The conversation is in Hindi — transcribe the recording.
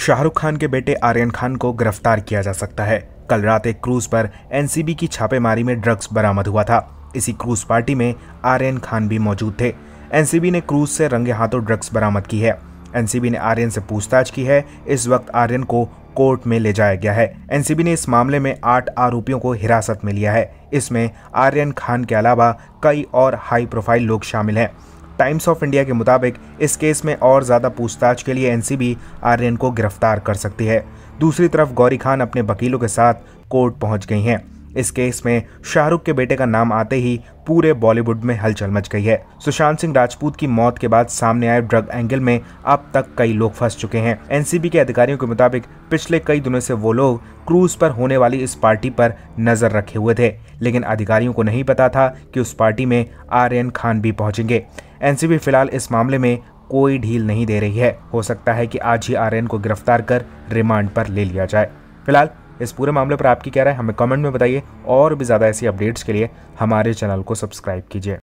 शाहरुख खान के बेटे आर्यन खान को गिरफ्तार किया जा सकता है कल रात एक क्रूज पर एनसीबी की छापेमारी में ड्रग्स बरामद हुआ था इसी क्रूज पार्टी में आर्यन खान भी मौजूद थे एनसीबी ने क्रूज से रंगे हाथों ड्रग्स बरामद की है एनसीबी ने आर्यन से पूछताछ की है इस वक्त आर्यन को कोर्ट में ले जाया गया है एनसीबी ने इस मामले में आठ आरोपियों को हिरासत में लिया है इसमें आर्यन खान के अलावा कई और हाई प्रोफाइल लोग शामिल हैं टाइम्स ऑफ इंडिया के मुताबिक इस केस में और ज़्यादा पूछताछ के लिए एनसीबी आर्यन को गिरफ्तार कर सकती है दूसरी तरफ गौरी खान अपने वकीलों के साथ कोर्ट पहुंच गई हैं इस केस में शाहरुख के बेटे का नाम आते ही पूरे बॉलीवुड में हलचल मच गई है सुशांत सिंह राजपूत की मौत के बाद सामने आए ड्रग एंगल में अब तक कई लोग फंस चुके हैं एनसीबी के अधिकारियों के मुताबिक पिछले कई दिनों से वो लोग क्रूज पर होने वाली इस पार्टी पर नजर रखे हुए थे लेकिन अधिकारियों को नहीं पता था कि उस पार्टी में आर्यन खान भी पहुंचेंगे एनसीबी फिलहाल इस मामले में कोई ढील नहीं दे रही है हो सकता है कि आज ही आर्यन को गिरफ्तार कर रिमांड पर ले लिया जाए फिलहाल इस पूरे मामले पर आपकी क्या राय हमें कमेंट में बताइए और भी ज़्यादा ऐसी अपडेट्स के लिए हमारे चैनल को सब्सक्राइब कीजिए